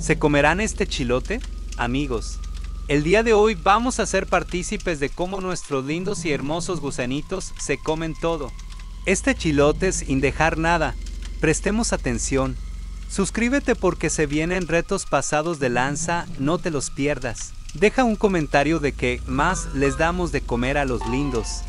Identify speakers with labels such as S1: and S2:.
S1: ¿Se comerán este chilote? Amigos, el día de hoy vamos a ser partícipes de cómo nuestros lindos y hermosos gusanitos se comen todo. Este chilote sin dejar nada. Prestemos atención. Suscríbete porque se vienen retos pasados de lanza, no te los pierdas. Deja un comentario de qué más les damos de comer a los lindos.